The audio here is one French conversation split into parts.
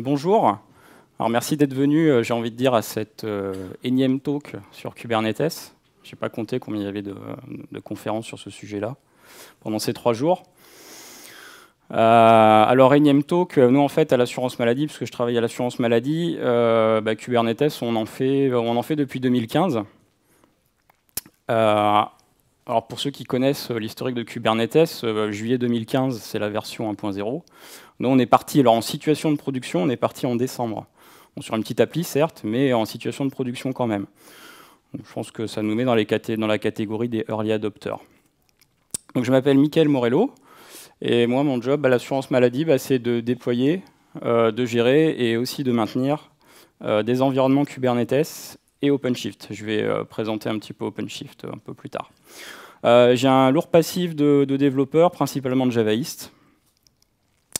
bonjour. Alors merci d'être venu, euh, j'ai envie de dire, à cette euh, énième talk sur Kubernetes. Je n'ai pas compté combien il y avait de, conférences sur ce sujet-là pendant ces trois jours. Euh, alors énième talk, nous en fait à l'assurance maladie, puisque je travaille à l'assurance maladie, bah, Kubernetes, on en, fait, on en fait depuis 2015. alors pour ceux qui connaissent l'historique de Kubernetes, juillet 2015, c'est la version 1.0. Nous, on est parti alors, en situation de production, on est parti en décembre. sur une petite appli, certes, mais en situation de production quand même. je pense que ça nous met dans, la catégorie des early adopters. Donc, je m'appelle Mickaël Morello, et moi, mon job à l'assurance maladie, bah, c'est de déployer, euh, de gérer et aussi de maintenir euh, des environnements Kubernetes et OpenShift. Je vais euh, présenter un petit peu OpenShift un peu plus tard. J'ai un lourd passif de, de développeurs, principalement de javaïstes.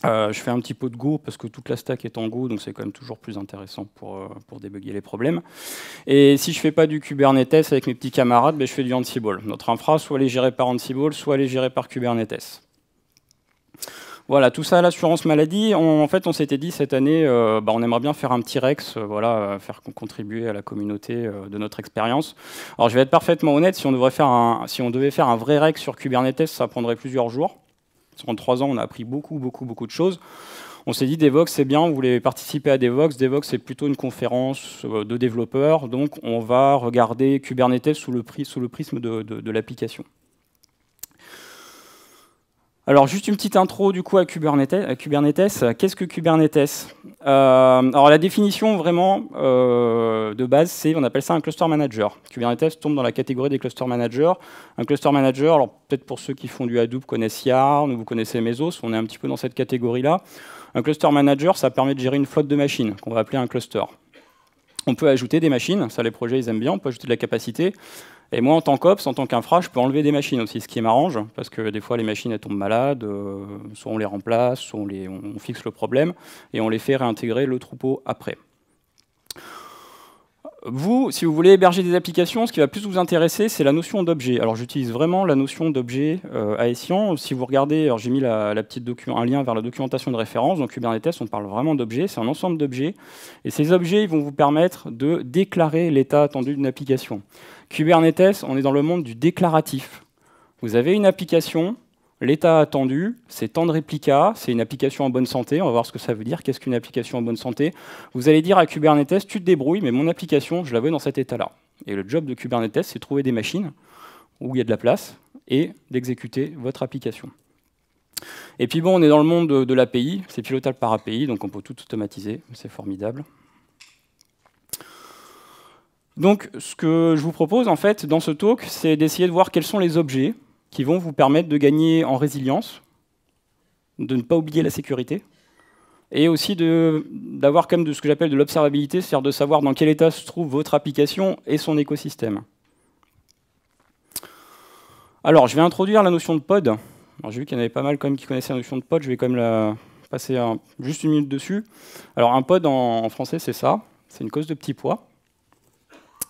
Euh, je fais un petit peu de Go parce que toute la stack est en Go, donc c'est quand même toujours plus intéressant pour, euh, débugger les problèmes. Et si je ne fais pas du Kubernetes avec mes petits camarades, ben je fais du Ansible. Notre infra, soit elle est gérée par Ansible, soit elle est gérée par Kubernetes. Voilà, tout ça, l'assurance maladie, en fait, on s'était dit cette année, euh, ben, on aimerait bien faire un petit Rex, voilà, faire contribuer à la communauté de notre expérience. Alors, je vais être parfaitement honnête, si on devait faire un vrai Rex sur Kubernetes, ça prendrait plusieurs jours. En trois ans, on a appris beaucoup, beaucoup, beaucoup de choses. On s'est dit, Devox, c'est bien, vous voulez participer à Devox. Devox, c'est plutôt une conférence euh, de développeurs. Donc, on va regarder Kubernetes sous le, prisme de l'application. Alors juste une petite intro du coup à Kubernetes. Qu'est-ce que Kubernetes euh, Alors la définition vraiment euh, de base, c'est on appelle ça un cluster manager. Kubernetes tombe dans la catégorie des cluster managers. Un cluster manager, alors peut-être pour ceux qui font du Hadoop connaissent Yarn ou vous connaissez Mesos, on est un petit peu dans cette catégorie-là. Un cluster manager, ça permet de gérer une flotte de machines qu'on va appeler un cluster on peut ajouter des machines, ça les projets ils aiment bien, on peut ajouter de la capacité. Et moi en tant qu'ops, en tant qu'infra, je peux enlever des machines aussi, ce qui m'arrange, parce que des fois les machines elles tombent malades, euh, soit on les remplace, soit les, on, fixe le problème, et on les fait réintégrer le troupeau après. Vous, si vous voulez héberger des applications, ce qui va plus vous intéresser, c'est la notion d'objet. Alors j'utilise vraiment la notion d'objet euh, à Si vous regardez, j'ai mis la, un lien vers la documentation de référence. dans Kubernetes, on parle vraiment d'objets, c'est un ensemble d'objets. Et ces objets ils vont vous permettre de déclarer l'état attendu d'une application. Kubernetes, on est dans le monde du déclaratif. Vous avez une application, L'état attendu, c'est tant de réplica, c'est une application en bonne santé. On va voir ce que ça veut dire. Qu'est-ce qu'une application en bonne santé Vous allez dire à Kubernetes, tu te débrouilles, mais mon application, je la veux dans cet état-là. Et le job de Kubernetes, c'est trouver des machines où il y a de la place et d'exécuter votre application. Et puis bon, on est dans le monde de, de l'API, c'est pilotable par API, donc on peut tout automatiser, c'est formidable. Donc ce que je vous propose en fait dans ce talk, c'est d'essayer de voir quels sont les objets qui vont vous permettre de gagner en résilience, de ne pas oublier la sécurité, et aussi d'avoir quand de ce que j'appelle de l'observabilité, c'est-à-dire de savoir dans quel état se trouve votre application et son écosystème. Alors, je vais introduire la notion de pod. J'ai vu qu'il y en avait pas mal qui connaissaient la notion de pod, je vais quand même la passer juste une minute dessus. Alors, un pod en, en français, c'est ça, c'est une cause de petit poids.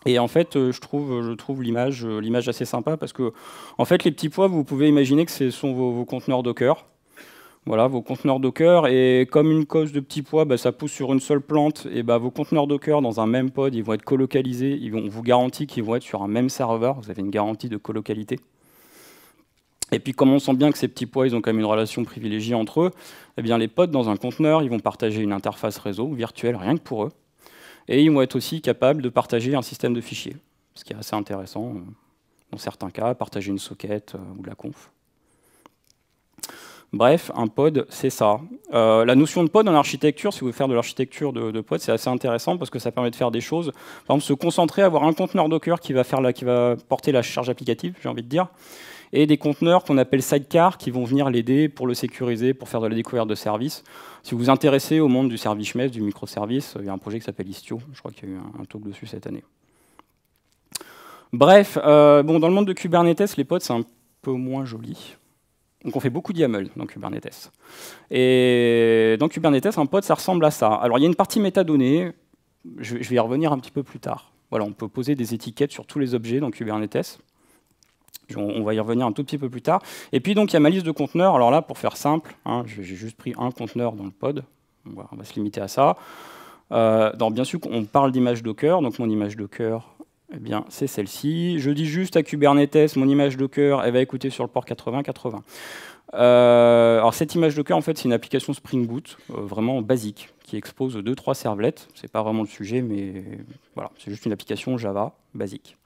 Et en fait, euh, je trouve, euh, euh, l'image, assez sympa parce que, en fait, les petits pois, vous pouvez imaginer que ce sont vos, conteneurs Docker. Voilà, vos conteneurs Docker. Et comme une cause de petits pois, bah, ça pousse sur une seule plante, et bah, vos conteneurs Docker dans un même pod, ils vont être colocalisés. Ils on vous garantit qu'ils vont être sur un même serveur. Vous avez une garantie de colocalité. Et puis, comme on sent bien que ces petits pois, ils ont quand même une relation privilégiée entre eux, eh bien, les pods dans un conteneur, ils vont partager une interface réseau virtuelle rien que pour eux. Et ils vont être aussi capables de partager un système de fichiers, ce qui est assez intéressant euh, dans certains cas, partager une socket euh, ou de la conf. Bref, un pod, c'est ça. Euh, la notion de pod en architecture, si vous voulez faire de l'architecture de, pod, c'est assez intéressant parce que ça permet de faire des choses. Par exemple, se concentrer, avoir un conteneur Docker qui va porter la charge applicative, j'ai envie de dire et des conteneurs qu'on appelle sidecar qui vont venir l'aider pour le sécuriser, pour faire de la découverte de services. Si vous vous intéressez au monde du service mesh, du microservice, il y a un projet qui s'appelle Istio, je crois qu'il y a eu un, talk dessus cette année. Bref, euh, bon, dans le monde de Kubernetes, les pods, c'est un peu moins joli. Donc on fait beaucoup d'YAML dans Kubernetes. Et dans Kubernetes, un pod, ça ressemble à ça. Alors il y a une partie métadonnées, je vais y revenir un petit peu plus tard. Voilà, on peut poser des étiquettes sur tous les objets dans Kubernetes on, va y revenir un tout petit peu plus tard. Et puis donc il y a ma liste de conteneurs. Alors là, pour faire simple, hein, j'ai juste pris un conteneur dans le pod. On va, se limiter à ça. Euh, bien sûr, on parle d'image Docker. Donc mon image Docker, eh bien c'est celle-ci. Je dis juste à Kubernetes, mon image Docker, elle va écouter sur le port 8080. Euh, alors cette image Docker, en fait, c'est une application Spring Boot, euh, vraiment basique, qui expose 2-3 servlets. C'est pas vraiment le sujet, mais voilà, c'est juste une application Java basique.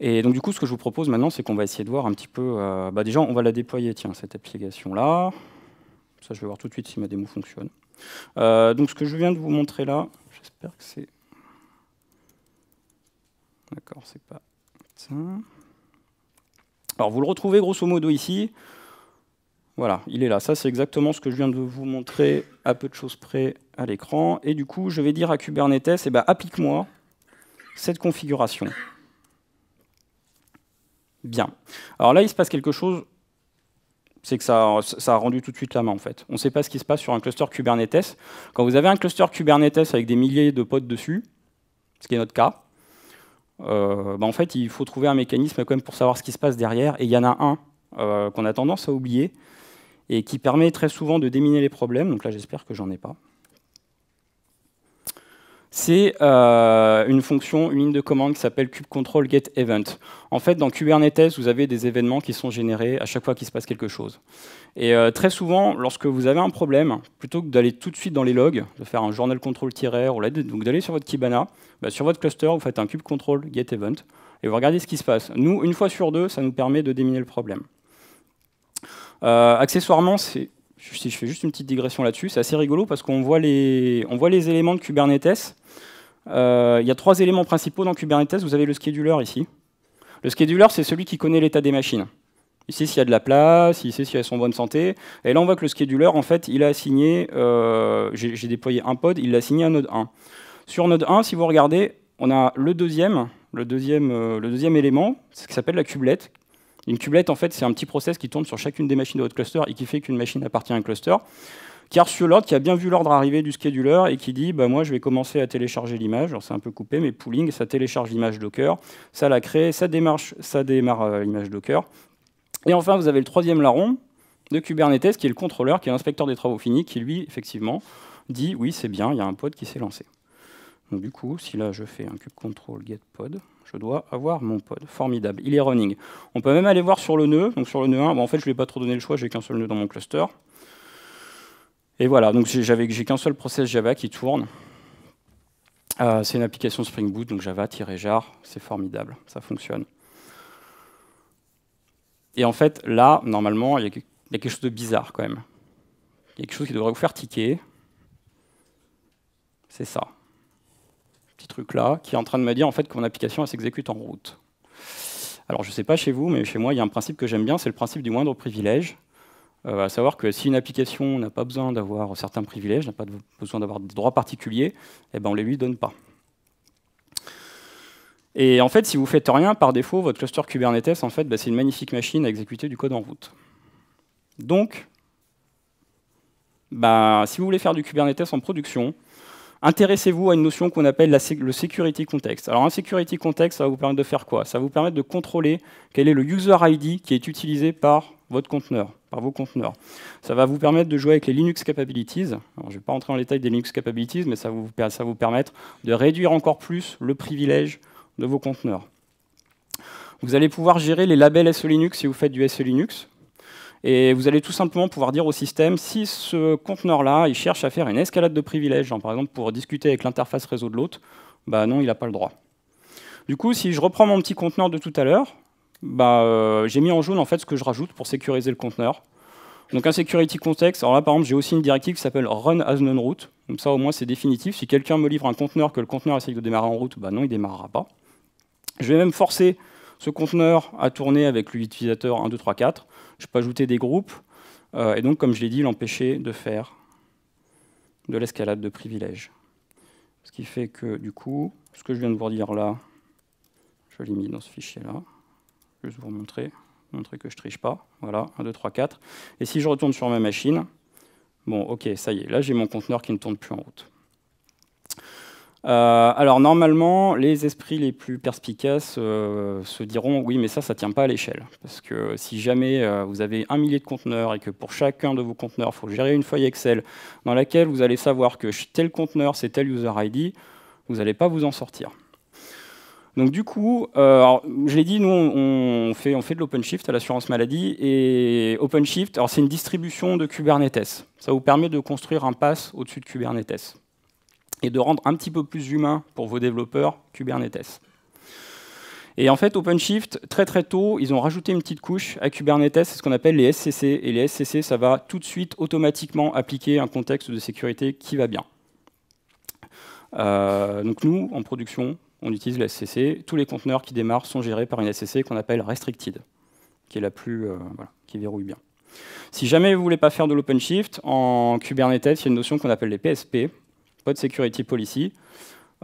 Et donc du coup, ce que je vous propose maintenant, c'est qu'on va essayer de voir un petit peu... Euh, bah, déjà, on va la déployer, tiens, cette application-là. Ça, je vais voir tout de suite si ma démo fonctionne. Euh, donc ce que je viens de vous montrer là, j'espère que c'est... D'accord, c'est pas... Alors vous le retrouvez grosso modo ici. Voilà, il est là. Ça, c'est exactement ce que je viens de vous montrer à peu de choses près à l'écran. Et du coup, je vais dire à Kubernetes, eh ben, applique-moi cette configuration. Bien. Alors là, il se passe quelque chose, c'est que ça, a rendu tout de suite la main en fait. On ne sait pas ce qui se passe sur un cluster Kubernetes. Quand vous avez un cluster Kubernetes avec des milliers de potes dessus, ce qui est notre cas, euh, bah, en fait, il faut trouver un mécanisme quand même pour savoir ce qui se passe derrière. Et il y en a un euh, qu'on a tendance à oublier et qui permet très souvent de déminer les problèmes. Donc là, j'espère que j'en ai pas c'est euh, une fonction, une ligne de commande qui s'appelle kubectl get event. En fait, dans Kubernetes, vous avez des événements qui sont générés à chaque fois qu'il se passe quelque chose. Et euh, très souvent, lorsque vous avez un problème, plutôt que d'aller tout de suite dans les logs, de faire un journal control-r, ou donc d'aller sur votre Kibana, bah, sur votre cluster, vous faites un kubectl get event, et vous regardez ce qui se passe. Nous, une fois sur deux, ça nous permet de déminer le problème. Euh, accessoirement, c'est je fais juste une petite digression là-dessus, c'est assez rigolo parce qu'on voit, les, on voit les éléments de Kubernetes. Euh, il y a trois éléments principaux dans Kubernetes. Vous avez le scheduler ici. Le scheduler, c'est celui qui connaît l'état des machines. Il sait s'il y a de la place, il sait si elles sont en bonne santé. Et là, on voit que le scheduler, en fait, il a assigné, euh, j'ai déployé un pod, il l'a assigné à node 1. Sur node 1, si vous regardez, on a le deuxième, le deuxième, euh, le deuxième élément, ce qui s'appelle la kubelet, une cublette, en fait, c'est un petit process qui tourne sur chacune des machines de votre cluster et qui fait qu'une machine appartient à un cluster, qui a reçu l'ordre, qui a bien vu l'ordre arriver du scheduler et qui dit bah, moi, je vais commencer à télécharger l'image. Alors, c'est un peu coupé, mais pooling, ça télécharge l'image Docker, ça la crée, ça, démarche, ça démarre euh, l'image Docker. Et enfin, vous avez le troisième larron de Kubernetes, qui est le contrôleur, qui est l'inspecteur des travaux finis, qui lui, effectivement, dit oui, c'est bien, il y a un pod qui s'est lancé. Donc du coup, si là je fais un cube control get pod, je dois avoir mon pod. Formidable, il est running. On peut même aller voir sur le nœud. Donc sur le nœud 1, en fait je ne lui ai pas trop donné le choix, j'ai qu'un seul nœud dans mon cluster. Et voilà, donc j'ai qu'un seul process Java qui tourne. Ah, c'est une application Spring Boot, donc Java-jar, c'est formidable, ça fonctionne. Et en fait, là, normalement, il y, a quelque chose de bizarre quand même. Il y a quelque chose qui devrait vous faire tiquer. C'est ça truc-là, qui est en train de me dire en fait que mon application s'exécute en route. Alors je ne sais pas chez vous, mais chez moi, il y a un principe que j'aime bien, c'est le principe du moindre privilège. Euh, à savoir que si une application n'a pas besoin d'avoir certains privilèges, n'a pas besoin d'avoir des droits particuliers, et eh ben on les lui donne pas. Et en fait, si vous ne faites rien, par défaut, votre cluster Kubernetes, en fait, bah, c'est une magnifique machine à exécuter du code en route. Donc, bah, si vous voulez faire du Kubernetes en production, Intéressez-vous à une notion qu'on appelle le security context. Alors un security context, ça va vous permettre de faire quoi Ça va vous permettre de contrôler quel est le user ID qui est utilisé par votre conteneur, par vos conteneurs. Ça va vous permettre de jouer avec les Linux capabilities. je ne vais pas rentrer dans les détail des Linux capabilities, mais ça va vous, ça vous permettre de réduire encore plus le privilège de vos conteneurs. Vous allez pouvoir gérer les labels SE Linux si vous faites du SE Linux. Et vous allez tout simplement pouvoir dire au système si ce conteneur-là, il cherche à faire une escalade de privilèges, hein, par exemple pour discuter avec l'interface réseau de l'autre, bah non, il n'a pas le droit. Du coup, si je reprends mon petit conteneur de tout à l'heure, bah, euh, j'ai mis en jaune en fait ce que je rajoute pour sécuriser le conteneur. Donc un security context, alors là par exemple j'ai aussi une directive qui s'appelle run as non route, donc ça au moins c'est définitif, si quelqu'un me livre un conteneur que le conteneur essaye de démarrer en route, bah non il démarrera pas. Je vais même forcer ce conteneur à tourner avec l'utilisateur 1, 2, 3, 4, je peux ajouter des groupes, euh, et donc, comme je l'ai dit, l'empêcher de faire de l'escalade de privilèges. Ce qui fait que, du coup, ce que je viens de vous dire là, je l'ai mis dans ce fichier-là, juste vous montrer, montrer que je ne triche pas, voilà, 1, 2, 3, 4. Et si je retourne sur ma machine, bon, ok, ça y est, là j'ai mon conteneur qui ne tourne plus en route. Euh, alors normalement, les esprits les plus perspicaces euh, se diront oui, mais ça, ça ne tient pas à l'échelle. Parce que si jamais euh, vous avez un millier de conteneurs et que pour chacun de vos conteneurs, il faut gérer une feuille Excel dans laquelle vous allez savoir que tel conteneur, c'est tel user ID, vous n'allez pas vous en sortir. Donc du coup, je l'ai dit, nous on fait, on fait de l'OpenShift à l'assurance maladie et OpenShift, alors c'est une distribution de Kubernetes. Ça vous permet de construire un pass au-dessus de Kubernetes et de rendre un petit peu plus humain pour vos développeurs Kubernetes. Et en fait, OpenShift, très très tôt, ils ont rajouté une petite couche à Kubernetes, c'est ce qu'on appelle les SCC. Et les SCC, ça va tout de suite automatiquement appliquer un contexte de sécurité qui va bien. Euh, donc nous, en production, on utilise les SCC. Tous les conteneurs qui démarrent sont gérés par une SCC qu'on appelle Restricted, qui est la plus... Euh, qui verrouille bien. Si jamais vous ne voulez pas faire de l'OpenShift, en Kubernetes, il y a une notion qu'on appelle les PSP, pas de security policy.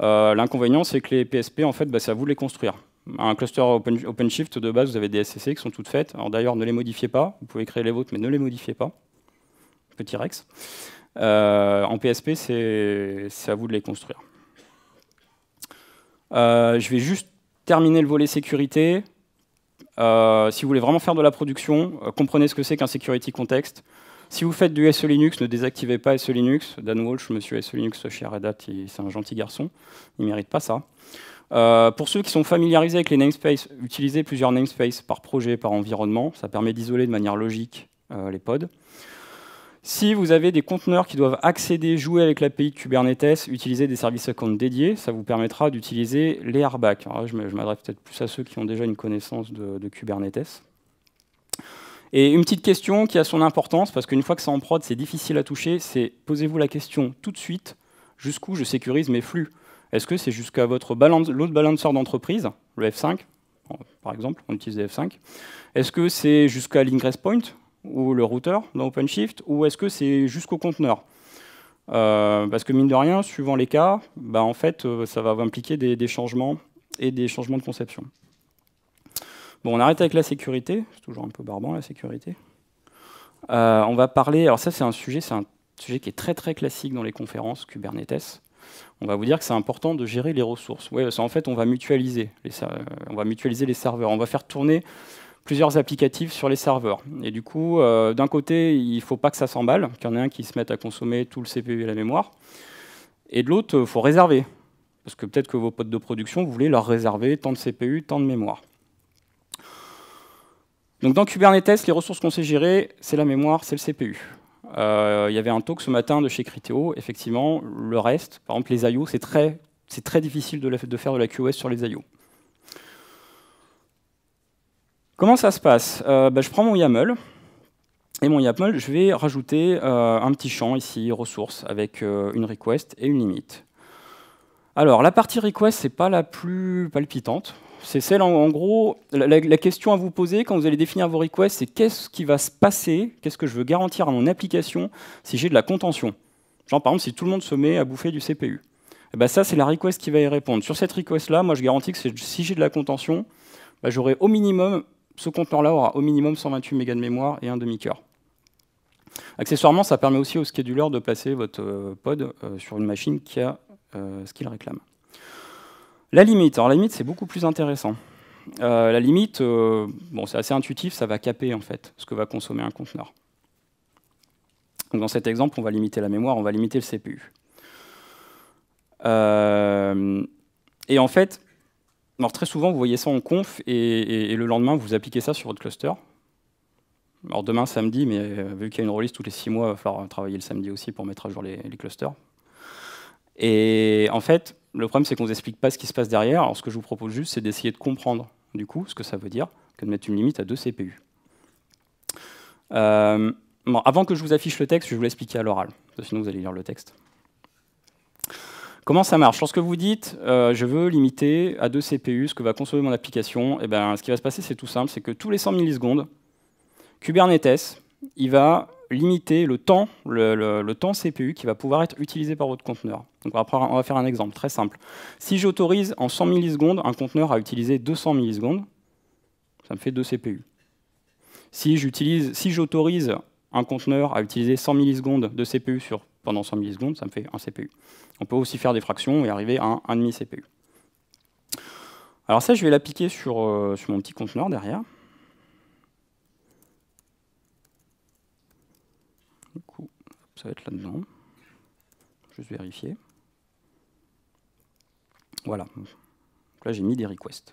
Euh, l'inconvénient, c'est que les PSP, en fait, bah, c'est à vous de les construire. Un cluster OpenShift, de base, vous avez des SCC qui sont toutes faites. d'ailleurs, ne les modifiez pas. Vous pouvez créer les vôtres, mais ne les modifiez pas. Petit Rex. Euh, en PSP, c'est à vous de les construire. Euh, je vais juste terminer le volet sécurité. si vous voulez vraiment faire de la production, comprenez ce que c'est qu'un security context. Si vous faites du SE Linux, ne désactivez pas SE Linux. Dan Walsh, monsieur SE Linux chez Red Hat, c'est un gentil garçon. Il ne mérite pas ça. Euh, pour ceux qui sont familiarisés avec les namespaces, utilisez plusieurs namespaces par projet, par environnement. Ça permet d'isoler de manière logique euh, les pods. Si vous avez des conteneurs qui doivent accéder, jouer avec l'API de Kubernetes, utilisez des services account dédiés, ça vous permettra d'utiliser les RBAC. je m'adresse peut-être plus à ceux qui ont déjà une connaissance de Kubernetes. Et une petite question qui a son importance, parce qu'une fois que c'est en prod, c'est difficile à toucher, c'est posez-vous la question tout de suite, jusqu'où je sécurise mes flux Est-ce que c'est jusqu'à votre load balancer d'entreprise, le F5, par exemple, on utilise le F5 Est-ce que c'est jusqu'à l'ingress point, ou le routeur dans OpenShift, ou est-ce que c'est jusqu'au conteneur euh, parce que mine de rien, suivant les cas, bah, en fait, euh, ça va impliquer des changements et des changements de conception. Bon, on arrête avec la sécurité, c'est toujours un peu barbant la sécurité. Euh, on va parler, alors ça c'est un sujet, c'est un sujet qui est très très classique dans les conférences Kubernetes. On va vous dire que c'est important de gérer les ressources. Oui, parce qu'en fait on va mutualiser, les, euh, on va mutualiser les serveurs, on va faire tourner plusieurs applicatifs sur les serveurs. Et du coup, euh, d'un côté, il ne faut pas que ça s'emballe, qu'il y en ait un qui se mette à consommer tout le CPU et la mémoire. Et de l'autre, il faut réserver. Parce que peut-être que vos potes de production, vous voulez leur réserver tant de CPU, tant de mémoire. Donc dans Kubernetes, les ressources qu'on sait gérer, c'est la mémoire, c'est le CPU. Euh, il y avait un talk ce matin de chez Criteo, effectivement, le reste, par exemple les IO, c'est très, très, difficile de, faire de la QoS sur les IO. Comment ça se passe euh, bah, Je prends mon YAML, et mon YAML, je vais rajouter euh, un petit champ ici, ressources, avec une request et une limite. Alors, la partie request, n'est pas la plus palpitante. C'est celle, en, gros, la, question à vous poser quand vous allez définir vos requests, c'est qu'est-ce qui va se passer, qu'est-ce que je veux garantir à mon application si j'ai de la contention. Genre, par exemple, si tout le monde se met à bouffer du CPU. Et eh bah, ben, ça, c'est la request qui va y répondre. Sur cette request-là, moi, je garantis que si j'ai de la contention, bah, j'aurai au minimum, ce conteneur-là aura au minimum 128 mégas de mémoire et un demi-cœur. Accessoirement, ça permet aussi au scheduler de placer votre euh, pod euh, sur une machine qui a euh, ce qu'il réclame. La limite. Alors limite, c'est beaucoup plus intéressant. Euh, la limite, euh, bon, c'est assez intuitif, ça va caper en fait ce que va consommer un conteneur. Donc, dans cet exemple, on va limiter la mémoire, on va limiter le CPU. Euh, et en fait, alors très souvent, vous voyez ça en conf et, le lendemain, vous appliquez ça sur votre cluster. Alors demain, samedi, mais vu qu'il y a une release tous les six mois, il va falloir travailler le samedi aussi pour mettre à jour les, les clusters. Et en fait, le problème, c'est qu'on ne vous explique pas ce qui se passe derrière. Alors, ce que je vous propose juste, c'est d'essayer de comprendre, du coup, ce que ça veut dire que de mettre une limite à deux CPU. Euh, avant que je vous affiche le texte, je vais vous l'expliquer à l'oral, sinon vous allez lire le texte. Comment ça marche Lorsque vous dites euh, je veux limiter à deux CPU ce que va consommer mon application, et eh ben, ce qui va se passer, c'est tout simple, c'est que tous les 100 millisecondes, Kubernetes, il va limiter le temps, le temps CPU qui va pouvoir être utilisé par votre conteneur. Donc on va faire un exemple très simple. Si j'autorise en 100 millisecondes un conteneur à utiliser 200 millisecondes, ça me fait 2 CPU. Si j'autorise si un conteneur à utiliser 100 millisecondes de CPU sur, pendant 100 millisecondes, ça me fait 1 CPU. On peut aussi faire des fractions et arriver à 1,5 CPU. Alors ça, je vais l'appliquer sur, euh, sur mon petit conteneur derrière. Du coup, ça va être là-dedans. Juste vérifier. Voilà. là, j'ai mis des requests.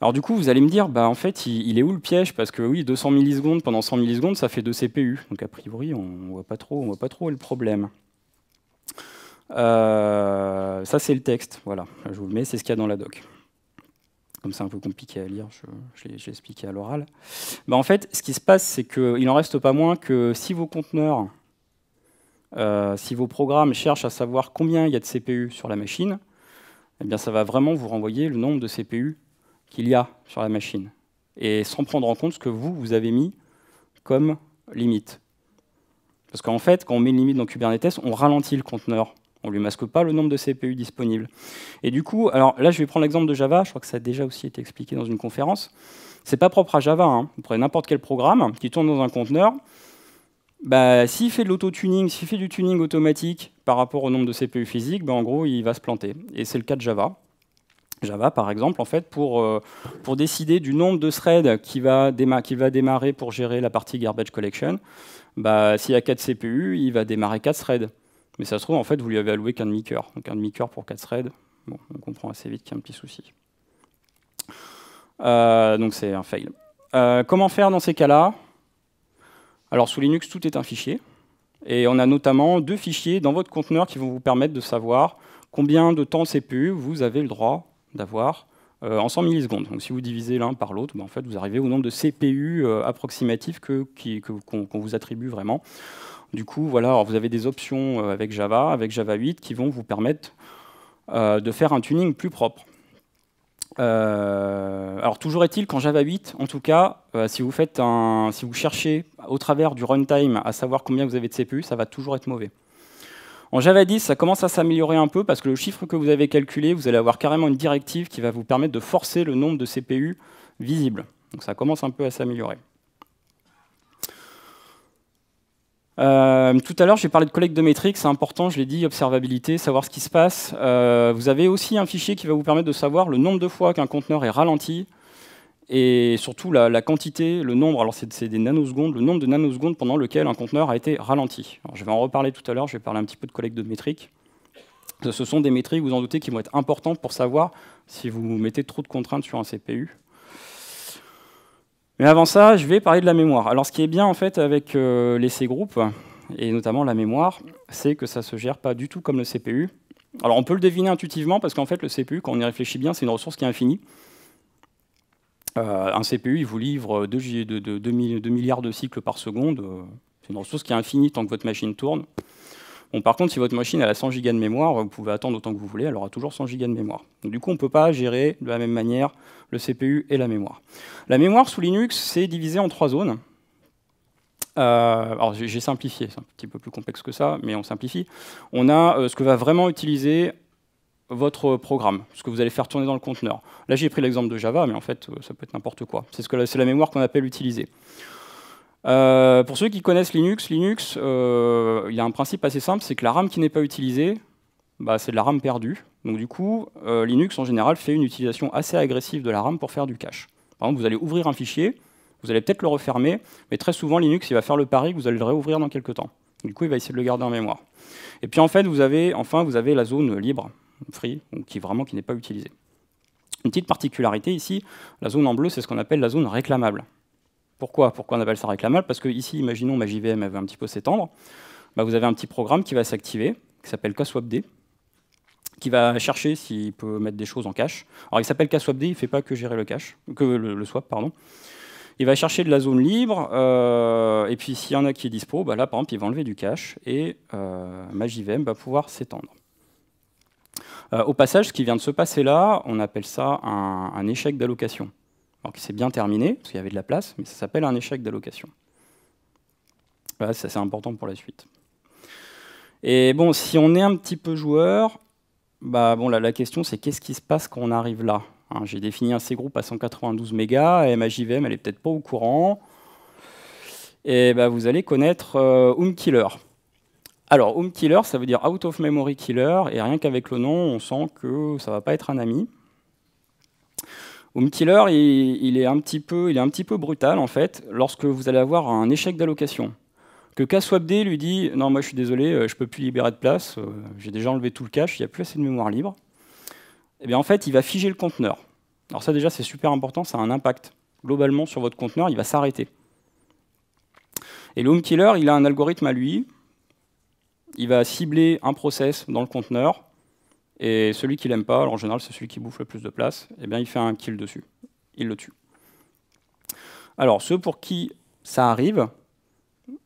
Alors du coup, vous allez me dire, bah, en fait, il, est où le piège Parce que oui, 200 millisecondes pendant 100 millisecondes, ça fait 2 CPU. Donc a priori, on ne voit pas trop, on voit pas trop le problème. Euh, ça, c'est le texte. Voilà, je vous le mets, c'est ce qu'il y a dans la doc. Comme c'est un peu compliqué à lire, je, l'ai expliqué à l'oral. Bah, en fait, ce qui se passe, c'est qu'il n'en reste pas moins que si vos conteneurs euh, si vos programmes cherchent à savoir combien il y a de CPU sur la machine, eh bien, ça va vraiment vous renvoyer le nombre de CPU qu'il y a sur la machine, et sans prendre en compte ce que vous, vous avez mis comme limite. Parce qu'en fait, quand on met une limite dans Kubernetes, on ralentit le conteneur. On ne lui masque pas le nombre de CPU disponible. Et du coup, alors là, je vais prendre l'exemple de Java. Je crois que ça a déjà aussi été expliqué dans une conférence. C'est pas propre à Java. Hein. Vous prenez n'importe quel programme qui tourne dans un conteneur. Bah, s'il fait de l'auto-tuning, s'il fait du tuning automatique par rapport au nombre de CPU physiques, bah, en gros, il va se planter. Et c'est le cas de Java. Java, par exemple, en fait, pour, euh, décider du nombre de threads qui va, démarrer pour gérer la partie garbage collection, bah, s'il y a 4 CPU, il va démarrer 4 threads. Mais ça se trouve, en fait, vous lui avez alloué qu'un demi-cœur. Donc un demi-cœur pour 4 threads, on comprend assez vite qu'il y a un petit souci. Euh, donc c'est un fail. Euh, comment faire dans ces cas-là alors sous Linux, tout est un fichier. Et on a notamment deux fichiers dans votre conteneur qui vont vous permettre de savoir combien de temps CPU vous avez le droit d'avoir euh, en 100 millisecondes. Donc si vous divisez l'un par l'autre, ben, en fait, vous arrivez au nombre de CPU euh, approximatif qu'on que, vous attribue vraiment. Du coup, voilà, vous avez des options euh, avec Java, avec Java 8, qui vont vous permettre de faire un tuning plus propre. Euh, alors toujours est-il qu'en Java 8, en tout cas, euh, si vous faites un, si vous cherchez au travers du runtime à savoir combien vous avez de CPU, ça va toujours être mauvais. En Java 10, ça commence à s'améliorer un peu parce que le chiffre que vous avez calculé, vous allez avoir carrément une directive qui va vous permettre de forcer le nombre de CPU visible. Donc ça commence un peu à s'améliorer. Euh, tout à l'heure, j'ai parlé de collecte de métriques, c'est important, je l'ai dit, observabilité, savoir ce qui se passe. Euh, vous avez aussi un fichier qui va vous permettre de savoir le nombre de fois qu'un conteneur est ralenti et surtout la, quantité, le nombre, alors c'est des nanosecondes, le nombre de nanosecondes pendant lequel un conteneur a été ralenti. je vais en reparler tout à l'heure, je vais parler un petit peu de collecte de métriques. Ce sont des métriques, vous en doutez, qui vont être importantes pour savoir si vous mettez trop de contraintes sur un CPU. Mais avant ça, je vais parler de la mémoire. Alors ce qui est bien en fait avec euh, les C-groupes, et notamment la mémoire, c'est que ça ne se gère pas du tout comme le CPU. Alors on peut le deviner intuitivement, parce qu'en fait le CPU, quand on y réfléchit bien, c'est une ressource qui est infinie. Euh, un CPU, il vous livre 2 milliards de cycles par seconde. Euh, c'est une ressource qui est infinie tant que votre machine tourne par contre, si votre machine a 100 Go de mémoire, vous pouvez attendre autant que vous voulez, elle aura toujours 100 Go de mémoire. du coup, on ne peut pas gérer de la même manière le CPU et la mémoire. La mémoire sous Linux, c'est divisé en trois zones. Euh, alors j'ai simplifié, c'est un petit peu plus complexe que ça, mais on simplifie. On a euh, ce que va vraiment utiliser votre programme, ce que vous allez faire tourner dans le conteneur. Là, j'ai pris l'exemple de Java, mais en fait, euh, ça peut être n'importe quoi. C'est ce la, la mémoire qu'on appelle utilisée. Euh, pour ceux qui connaissent Linux, Linux, euh, il y a un principe assez simple, c'est que la RAM qui n'est pas utilisée, bah, c'est de la RAM perdue. Donc du coup, euh, Linux en général fait une utilisation assez agressive de la RAM pour faire du cache. Par exemple, vous allez ouvrir un fichier, vous allez peut-être le refermer, mais très souvent Linux il va faire le pari que vous allez le réouvrir dans quelques temps. Du coup, il va essayer de le garder en mémoire. Et puis en fait, vous avez enfin vous avez la zone libre, free, qui vraiment qui n'est pas utilisée. Une petite particularité ici, la zone en bleu, c'est ce qu'on appelle la zone réclamable. Pourquoi Pourquoi on appelle ça réclamable Parce que ici, imaginons ma JVM elle veut un petit peu s'étendre. Bah, vous avez un petit programme qui va s'activer, qui s'appelle KSwapD, qui va chercher s'il peut mettre des choses en cache. Alors il s'appelle KSwapD, il ne fait pas que gérer le cache, que le, swap, pardon. Il va chercher de la zone libre, euh, et puis s'il y en a qui est dispo, bah, là par exemple il va enlever du cache, et euh, ma JVM va pouvoir s'étendre. Euh, au passage, ce qui vient de se passer là, on appelle ça un échec d'allocation. Alors qui s'est bien terminé, parce qu'il y avait de la place, mais ça s'appelle un échec d'allocation. ça c'est important pour la suite. Et bon, si on est un petit peu joueur, bah bon, la question c'est qu'est-ce qui se passe quand on arrive là hein? J'ai défini un C-groupe à 192 mégas, et ma JVM elle est peut-être pas au courant. Et bah, vous allez connaître euh, Alors, Home ça veut dire Out of Memory Killer, et rien qu'avec le nom, on sent que ça va pas être un ami. Home Killer, il, est un petit peu, il est un petit peu brutal en fait lorsque vous allez avoir un échec d'allocation. Que KSwapD lui dit Non, moi je suis désolé, euh, je peux plus libérer de place, euh, j'ai déjà enlevé tout le cache, il n'y a plus assez de mémoire libre. Et eh bien en fait, il va figer le conteneur. Alors, ça déjà, c'est super important, ça a un impact globalement sur votre conteneur, il va s'arrêter. Et le killer, il a un algorithme à lui, il va cibler un process dans le conteneur, et celui qui l'aime pas, en général c'est celui qui bouffe le plus de place, et eh bien il fait un kill dessus. Il le tue. Alors ceux pour qui ça arrive,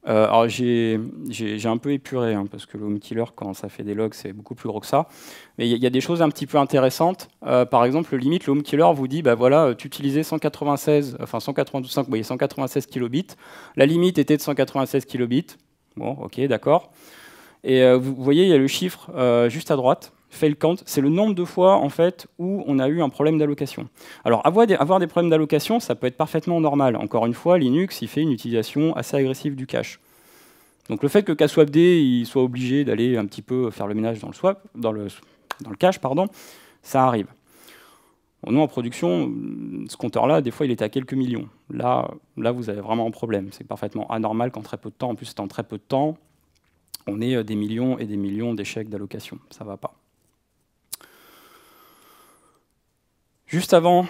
euh, alors j'ai un peu épuré, hein, parce que le home killer, quand ça fait des logs, c'est beaucoup plus gros que ça. Mais il y, a des choses un petit peu intéressantes. Euh, par exemple, limite, le home killer vous dit, bah voilà, tu utilisais 196, enfin 195, voyez, 196 kilobits. La limite était de 196 kilobits. Bon, ok, d'accord. Et euh, vous voyez, il y a le chiffre juste à droite fail count, c'est le nombre de fois en fait où on a eu un problème d'allocation. Alors avoir des, problèmes d'allocation, ça peut être parfaitement normal. Encore une fois, Linux, il fait une utilisation assez agressive du cache. Donc le fait que KSwapD il soit obligé d'aller un petit peu faire le ménage dans le dans le, cache, pardon, ça arrive. nous en production, ce compteur-là, des fois, il est à quelques millions. Là, là, vous avez vraiment un problème. C'est parfaitement anormal qu'en très peu de temps, en plus, c'est en très peu de temps, on ait euh, des millions et des millions d'échecs d'allocation. Ça va pas. Juste avant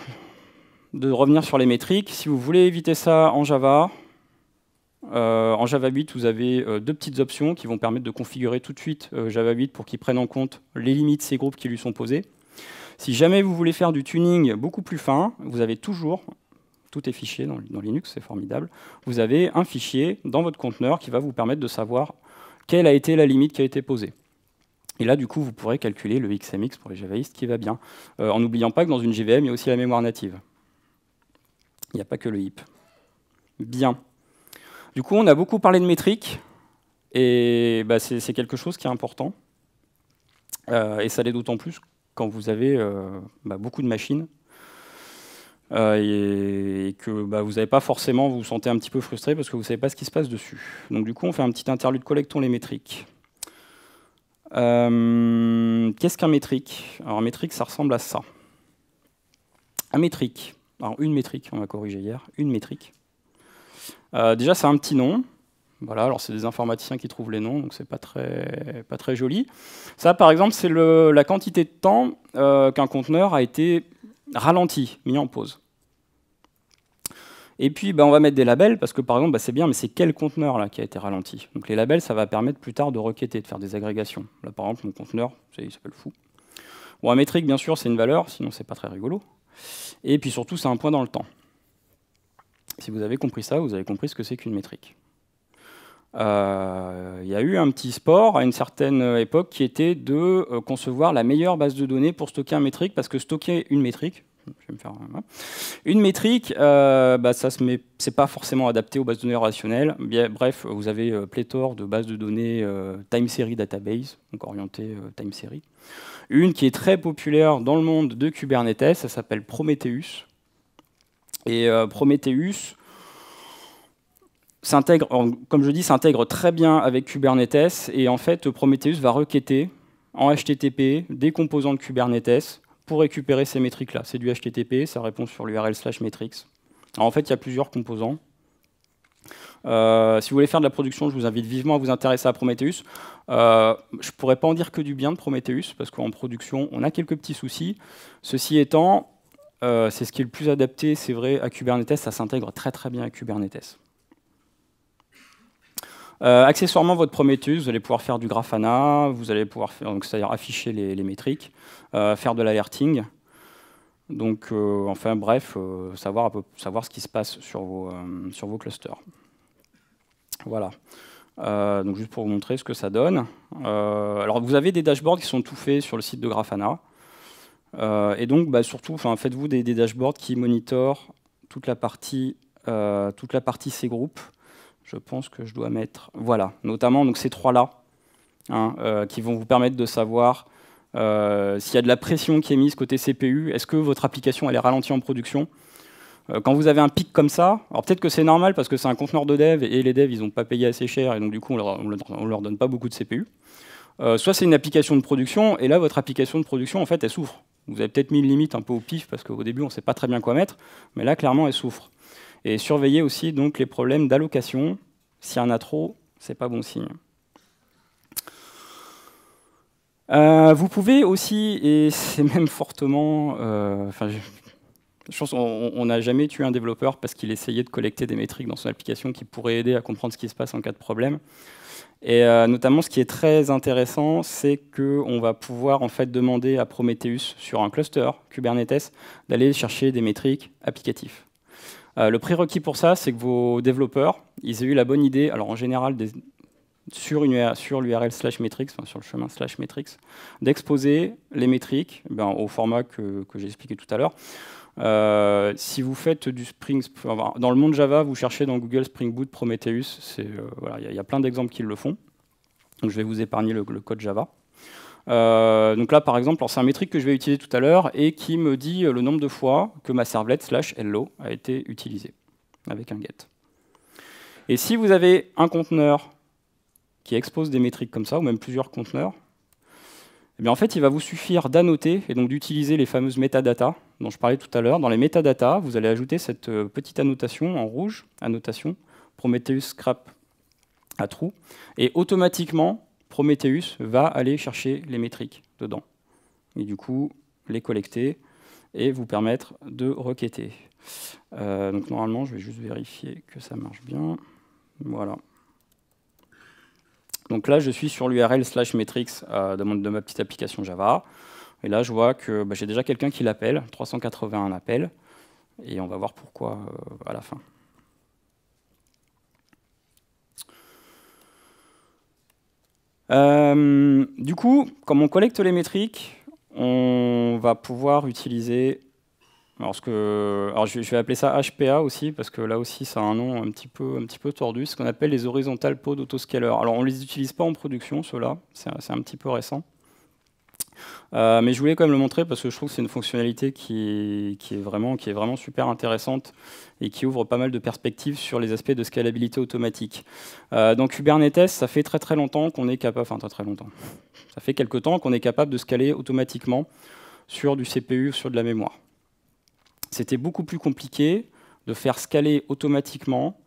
de revenir sur les métriques, si vous voulez éviter ça en Java, euh, en Java 8, vous avez euh, deux petites options qui vont permettre de configurer tout de suite euh, Java 8 pour qu'il prenne en compte les limites ces groupes qui lui sont posés. Si jamais vous voulez faire du tuning beaucoup plus fin, vous avez toujours, tout est fiché dans Linux, c'est formidable, vous avez un fichier dans votre conteneur qui va vous permettre de savoir quelle a été la limite qui a été posée. Et là, du coup, vous pourrez calculer le XMX pour les javaïstes qui va bien, euh, en n'oubliant pas que dans une JVM, il y a aussi la mémoire native. Il n'y a pas que le HIP. Bien. Du coup, on a beaucoup parlé de métriques, et bah, c'est quelque chose qui est important. Euh, et ça l'est d'autant plus quand vous avez euh, bah, beaucoup de machines et, que bah, vous n'avez pas forcément, vous vous sentez un petit peu frustré parce que vous ne savez pas ce qui se passe dessus. Donc du coup, on fait un petit interlude, collectons les métriques. Euh, qu'est-ce qu'un métrique Alors, un métrique, ça ressemble à ça. Un métrique, alors une métrique, on a corrigé hier, une métrique. Euh, déjà, c'est un petit nom. Voilà, alors c'est des informaticiens qui trouvent les noms, donc c'est pas très, pas très joli. Ça, par exemple, c'est la quantité de temps euh, qu'un conteneur a été ralenti, mis en pause. Et puis, bah, on va mettre des labels, parce que par exemple, bah, c'est bien, mais c'est quel conteneur là, qui a été ralenti Donc les labels, ça va permettre plus tard de requêter, de faire des agrégations. Là, par exemple, mon conteneur, il s'appelle fou. Bon, un métrique, bien sûr, c'est une valeur, sinon c'est pas très rigolo. Et puis surtout, c'est un point dans le temps. Si vous avez compris ça, vous avez compris ce que c'est qu'une métrique. Euh, il y a eu un petit sport à une certaine euh, époque qui était de euh, concevoir la meilleure base de données pour stocker un métrique, parce que stocker une métrique, une métrique, euh, bah, ça se met, c'est pas forcément adapté aux bases de données relationnelles. bref, vous avez euh, pléthore de bases de données euh, time series database, donc orientées time series. Une qui est très populaire dans le monde de Kubernetes, ça s'appelle Prometheus. Et Prometheus, s'intègre, comme je dis, s'intègre très bien avec Kubernetes. Et en fait, Prometheus va requêter en HTTP des composants de Kubernetes pour récupérer ces métriques-là. C'est du HTTP, ça répond sur l'URL slash metrics. en fait, il y a plusieurs composants. Euh, si vous voulez faire de la production, je vous invite vivement à vous intéresser à Prometheus. Euh, je ne pourrais pas en dire que du bien de Prometheus, parce qu'en production, on a quelques petits soucis. Ceci étant, euh, c'est ce qui est le plus adapté, c'est vrai, à Kubernetes. Ça s'intègre très très bien à Kubernetes. Euh, accessoirement, votre Prometheus, vous allez pouvoir faire du Grafana, vous allez pouvoir faire, c'est-à-dire afficher les, métriques, euh, faire de l'alerting. Donc, euh, enfin, bref, savoir, savoir ce qui se passe sur vos, sur vos clusters. Voilà. donc, juste pour vous montrer ce que ça donne. alors, vous avez des dashboards qui sont tout faits sur le site de Grafana. et donc, bah, surtout, faites-vous des, dashboards qui monitorent toute la partie, toute la partie c groupes je pense que je dois mettre, voilà, notamment donc, ces trois-là, hein, euh, qui vont vous permettre de savoir euh, s'il y a de la pression qui est mise côté CPU, est-ce que votre application elle est ralentie en production euh, Quand vous avez un pic comme ça, alors peut-être que c'est normal parce que c'est un conteneur de dev et les devs ils n'ont pas payé assez cher et donc du coup on leur, leur donne pas beaucoup de CPU. soit c'est une application de production et là votre application de production en fait elle souffre. Vous avez peut-être mis une limite un peu au pif parce qu'au début on ne sait pas très bien quoi mettre, mais là clairement elle souffre. Et surveiller aussi donc les problèmes d'allocation. S'il y en a trop, c'est pas bon signe. Euh, vous pouvez aussi, et c'est même fortement, euh, je pense qu'on n'a jamais tué un développeur parce qu'il essayait de collecter des métriques dans son application qui pourraient aider à comprendre ce qui se passe en cas de problème. Et euh, notamment, ce qui est très intéressant, c'est qu'on va pouvoir en fait demander à Prometheus sur un cluster Kubernetes d'aller chercher des métriques applicatives. Euh, le prérequis pour ça, c'est que vos développeurs, ils aient eu la bonne idée, alors en général sur, l'URL slash metrics, sur le chemin slash metrics, d'exposer les métriques eh ben, au format que, j'ai expliqué tout à l'heure. Euh, si vous faites du Spring, dans le monde Java, vous cherchez dans Google Spring Boot Prometheus, euh, il voilà, y, a plein d'exemples qui le font. je vais vous épargner le code Java. Euh, donc là, par exemple, c'est un métrique que je vais utiliser tout à l'heure et qui me dit euh, le nombre de fois que ma servlet slash hello a été utilisée avec un get. Et si vous avez un conteneur qui expose des métriques comme ça, ou même plusieurs conteneurs, eh bien en fait, il va vous suffire d'annoter et donc d'utiliser les fameuses métadatas dont je parlais tout à l'heure. Dans les métadatas, vous allez ajouter cette euh, petite annotation en rouge, annotation Prometheus scrap à et automatiquement, Prometheus va aller chercher les métriques dedans. Et du coup, les collecter et vous permettre de requêter. Euh, donc normalement, je vais juste vérifier que ça marche bien. Voilà. Donc là, je suis sur l'URL slash metrics euh, de, ma petite application Java. Et là, je vois que bah, j'ai déjà quelqu'un qui l'appelle, 381 appels. Et on va voir pourquoi euh, à la fin. Euh, du coup, comme on collecte les métriques, on va pouvoir utiliser... Alors, alors je, vais appeler ça HPA aussi, parce que là aussi, ça a un nom un petit peu, un petit peu tordu, ce qu'on appelle les horizontales pods autoscalers. Alors, on ne les utilise pas en production, ceux-là, c'est un petit peu récent. Euh, mais je voulais quand même le montrer parce que je trouve que c'est une fonctionnalité qui, est vraiment, qui est vraiment super intéressante et qui ouvre pas mal de perspectives sur les aspects de scalabilité automatique. Euh, dans Kubernetes, ça fait très très longtemps qu'on est capable, très très longtemps, ça fait quelques temps qu'on est capable de scaler automatiquement sur du CPU, ou sur de la mémoire. C'était beaucoup plus compliqué de faire scaler automatiquement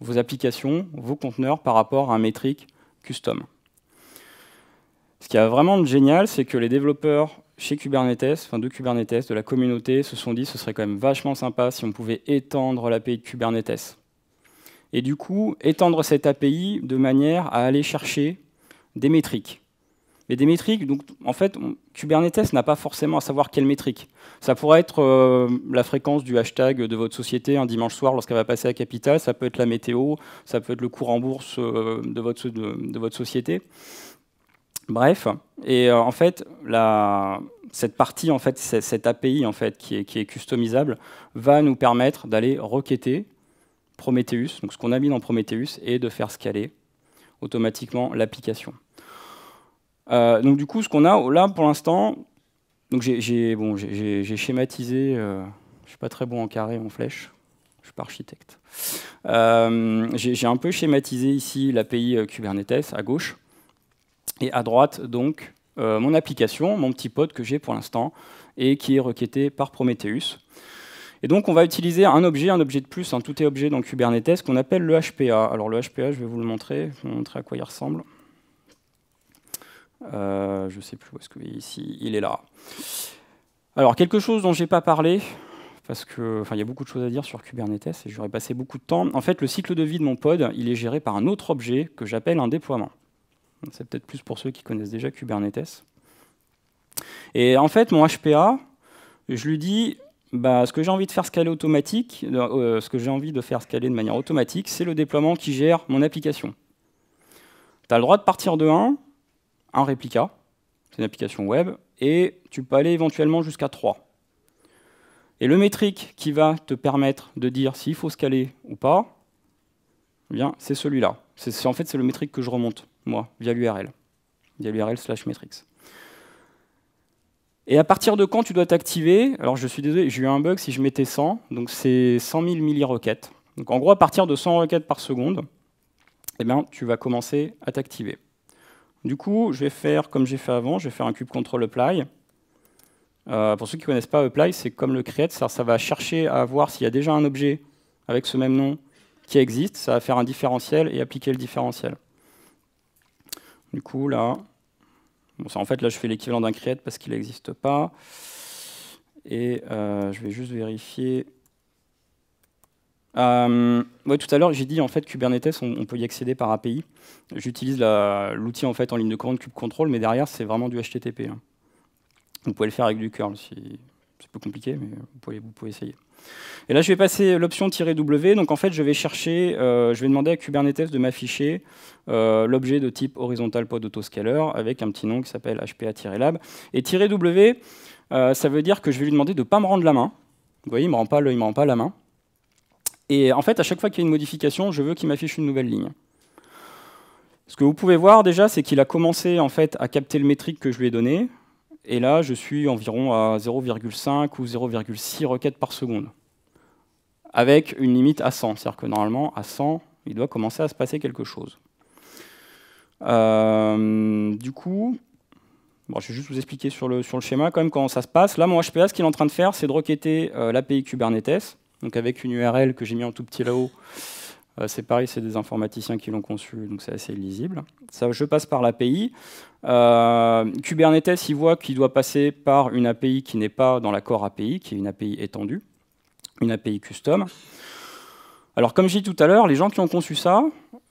vos applications, vos conteneurs par rapport à un métrique custom. Ce qui est vraiment génial, c'est que les développeurs chez Kubernetes, enfin de Kubernetes, de la communauté, se sont dit que ce serait quand même vachement sympa si on pouvait étendre l'API de Kubernetes. Et du coup, étendre cette API de manière à aller chercher des métriques. Mais des métriques, donc en fait, Kubernetes n'a pas forcément à savoir quelle métrique. Ça pourrait être euh, la fréquence du hashtag de votre société un dimanche soir lorsqu'elle va passer à Capital, ça peut être la météo, ça peut être le cours en bourse euh, de, votre, de votre société. Bref, et euh, en fait, cette partie, en fait, cette API en fait, qui, est, customisable, va nous permettre d'aller requêter Prometheus, donc ce qu'on a mis dans Prometheus, et de faire scaler automatiquement l'application. Euh, donc du coup, ce qu'on a là pour l'instant, donc j'ai bon, schématisé, euh, je suis pas très bon en carré, en flèche, je suis pas architecte. j'ai un peu schématisé ici l'API Kubernetes à gauche. Et à droite, donc, euh, mon application, mon petit pod que j'ai pour l'instant, et qui est requêté par Prometheus. Et donc, on va utiliser un objet, un objet de plus, un tout est objet dans Kubernetes, qu'on appelle le HPA. Alors, le HPA, je vais vous le montrer, je vous montrer à quoi il ressemble. Euh, je ne sais plus où est-ce qu'il est ici. Il est là. Alors, quelque chose dont je n'ai pas parlé, parce que, il y a beaucoup de choses à dire sur Kubernetes et j'aurais passé beaucoup de temps. En fait, le cycle de vie de mon pod, il est géré par un autre objet que j'appelle un déploiement. C'est peut-être plus pour ceux qui connaissent déjà Kubernetes. Et en fait, mon HPA, je lui dis, bah, ce que j'ai envie de faire scaler automatique, euh, ce que j'ai envie de faire scaler de manière automatique, c'est le déploiement qui gère mon application. Tu as le droit de partir de 1, un réplica, c'est une application web, et tu peux aller éventuellement jusqu'à 3. Et le métrique qui va te permettre de dire s'il faut scaler ou pas, eh c'est celui-là. En fait, c'est le métrique que je remonte moi, via l'URL, via l'URL slash matrix. Et à partir de quand tu dois t'activer Alors je suis désolé, j'ai eu un bug si je mettais 100, donc c'est 100 000 requêtes. Donc en gros, à partir de 100 requêtes par seconde, eh bien, tu vas commencer à t'activer. Du coup, je vais faire comme j'ai fait avant, je vais faire un cube control apply. Euh, pour ceux qui ne connaissent pas apply, c'est comme le create, ça, ça va chercher à voir s'il y a déjà un objet avec ce même nom qui existe, ça va faire un différentiel et appliquer le différentiel. Du coup, là, bon, en fait, là, je fais l'équivalent d'un create parce qu'il n'existe pas. Et euh, je vais juste vérifier. Euh, tout à l'heure, j'ai dit en fait Kubernetes, on, peut y accéder par API. J'utilise l'outil en fait en ligne de commande kubectl, mais derrière, c'est vraiment du HTTP. Hein. Vous pouvez le faire avec du curl si c'est peu compliqué, mais vous pouvez, essayer. Et là, je vais passer l'option "-w". Donc, en fait, je vais chercher, euh, je vais demander à Kubernetes de m'afficher euh, l'objet de type horizontal pod autoscaler avec un petit nom qui s'appelle hpa-lab. Et "-w", euh, ça veut dire que je vais lui demander de ne pas me rendre la main. Vous voyez, il ne me, rend pas rend pas la main. Et en fait, à chaque fois qu'il y a une modification, je veux qu'il m'affiche une nouvelle ligne. Ce que vous pouvez voir déjà, c'est qu'il a commencé en fait à capter le métrique que je lui ai donné. Et là, je suis environ à 0,5 ou 0,6 requêtes par seconde, avec une limite à 100. C'est-à-dire que normalement, à 100, il doit commencer à se passer quelque chose. Euh, du coup, je vais juste vous expliquer sur le, schéma quand même comment ça se passe. Là, mon HPA, ce qu'il est en train de faire, c'est de requêter euh, l'API Kubernetes, donc avec une URL que j'ai mis en tout petit là-haut, euh, c'est pareil, c'est des informaticiens qui l'ont conçu, donc c'est assez lisible. je passe par l'API. Euh, Kubernetes, il voit qu'il doit passer par une API qui n'est pas dans l'accord API, qui est une API étendue, une API custom. Alors, comme j'ai dit tout à l'heure, les gens qui ont conçu ça,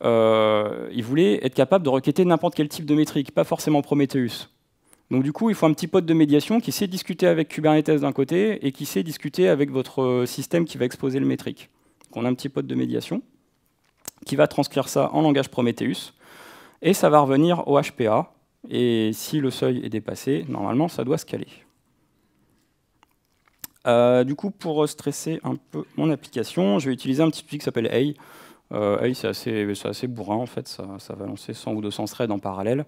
euh, ils voulaient être capables de requêter n'importe quel type de métrique, pas forcément Prometheus. Donc du coup, il faut un petit pote de médiation qui sait discuter avec Kubernetes d'un côté et qui sait discuter avec votre système qui va exposer le métrique. on a un petit pote de médiation qui va transcrire ça en langage Prometheus, et ça va revenir au HPA, et si le seuil est dépassé, normalement, ça doit se caler. Euh, du coup, pour stresser un peu mon application, je vais utiliser un petit outil qui s'appelle Hey. Euh, c'est assez, assez, bourrin, en fait, ça, va lancer 100 ou 200 threads en parallèle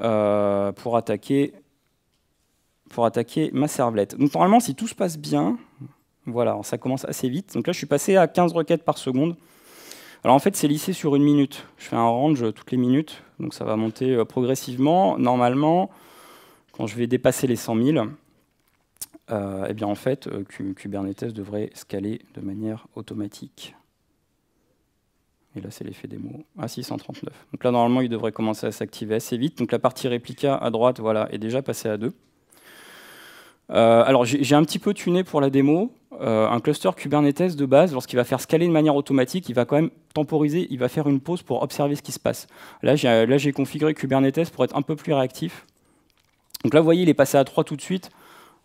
euh, pour, attaquer, pour attaquer ma servlette. Donc normalement, si tout se passe bien, voilà, ça commence assez vite. Donc là, je suis passé à 15 requêtes par seconde. Alors en fait, c'est lissé sur une minute. Je fais un range toutes les minutes, donc ça va monter euh, progressivement. Normalement, quand je vais dépasser les 100 000, euh, eh bien en fait, euh, Kubernetes devrait scaler de manière automatique. Et là, c'est l'effet démo à ah, 639. Donc là, normalement, il devrait commencer à s'activer assez vite. Donc la partie réplica à droite, voilà, est déjà passée à 2. Euh, alors j'ai un petit peu tuné pour la démo. Euh, un cluster Kubernetes de base, lorsqu'il va faire scaler de manière automatique, il va quand même temporiser, il va faire une pause pour observer ce qui se passe. Là j'ai configuré Kubernetes pour être un peu plus réactif. Donc là vous voyez il est passé à 3 tout de suite.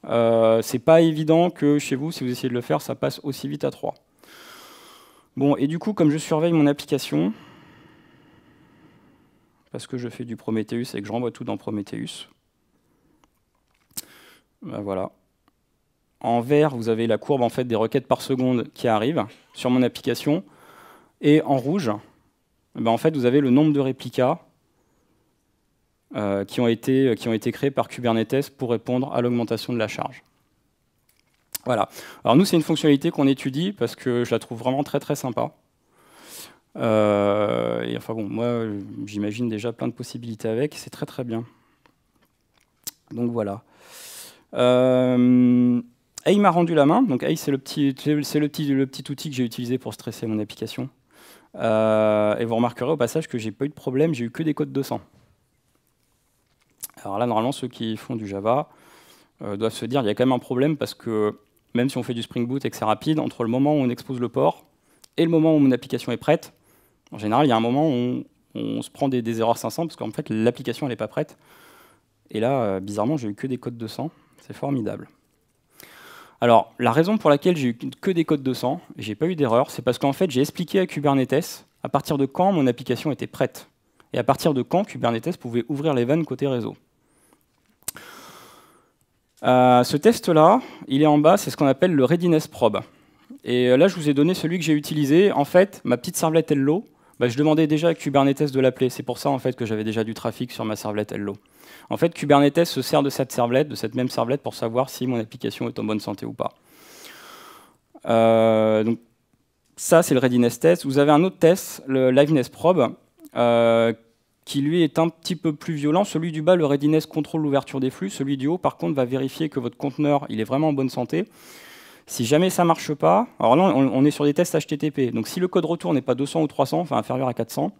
Euh, c'est pas évident que chez vous, si vous essayez de le faire, ça passe aussi vite à 3. Bon, et du coup, comme je surveille mon application, parce que je fais du Prometheus et que je renvoie tout dans Prometheus, ben voilà. En vert, vous avez la courbe en fait, des requêtes par seconde qui arrivent sur mon application. Et en rouge, ben, en fait, vous avez le nombre de réplicas euh, qui, ont été, euh, qui ont été créés par Kubernetes pour répondre à l'augmentation de la charge. Voilà. Alors nous, c'est une fonctionnalité qu'on étudie parce que je la trouve vraiment très très sympa. Euh, enfin bon, moi, j'imagine déjà plein de possibilités avec. C'est très très bien. Donc voilà. Euh, il m'a rendu la main. Donc AI c'est le petit, c'est le petit, le petit outil que j'ai utilisé pour stresser mon application. Euh, et vous remarquerez au passage que j'ai pas eu de problème, j'ai eu que des codes 200. Alors là, normalement, ceux qui font du Java euh, doivent se dire, il y a quand même un problème parce que même si on fait du Spring Boot et que c'est rapide, entre le moment où on expose le port et le moment où mon application est prête, en général, il y a un moment où on, se prend des, erreurs 500 parce qu'en fait, l'application, elle n'est pas prête. Et là, euh, bizarrement, j'ai eu que des codes de 200. C'est formidable. Alors, la raison pour laquelle j'ai eu que des codes 200, et j'ai pas eu d'erreur, c'est parce qu'en fait, j'ai expliqué à Kubernetes à partir de quand mon application était prête, et à partir de quand Kubernetes pouvait ouvrir les vannes côté réseau. Euh, ce test-là, il est en bas, c'est ce qu'on appelle le readiness probe. Et euh, là, je vous ai donné celui que j'ai utilisé. En fait, ma petite servlette Hello, bah, je demandais déjà à Kubernetes de l'appeler. C'est pour ça en fait que j'avais déjà du trafic sur ma servlette Hello. En fait, Kubernetes se sert de cette servlette, de cette même servlette, pour savoir si mon application est en bonne santé ou pas. Euh, donc, ça, c'est le readiness test. Vous avez un autre test, le liveness probe, euh, qui lui est un petit peu plus violent. Celui du bas, le readiness contrôle l'ouverture des flux. Celui du haut, par contre, va vérifier que votre conteneur il est vraiment en bonne santé. Si jamais ça ne marche pas, alors non, on, est sur des tests HTTP. Donc si le code retour n'est pas 200 ou 300, enfin inférieur à 400,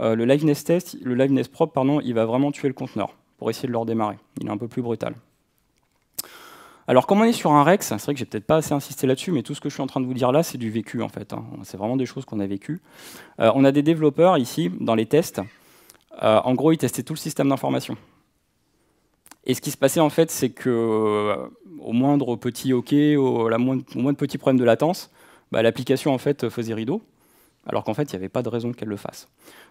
euh, le liveness test, le liveness prop, pardon, il va vraiment tuer le conteneur pour essayer de le redémarrer. Il est un peu plus brutal. Alors, comme on est sur un Rex, c'est vrai que j'ai peut-être pas assez insisté là-dessus, mais tout ce que je suis en train de vous dire là, c'est du vécu en fait. Hein. C'est vraiment des choses qu'on a vécues. Euh, on a des développeurs ici dans les tests. Euh, en gros, ils testaient tout le système d'information. Et ce qui se passait en fait, c'est que euh, au moindre petit OK, au, moindre, petit problème de latence, bah, l'application en fait faisait rideau, alors qu'en fait il n'y avait pas de raison qu'elle le fasse.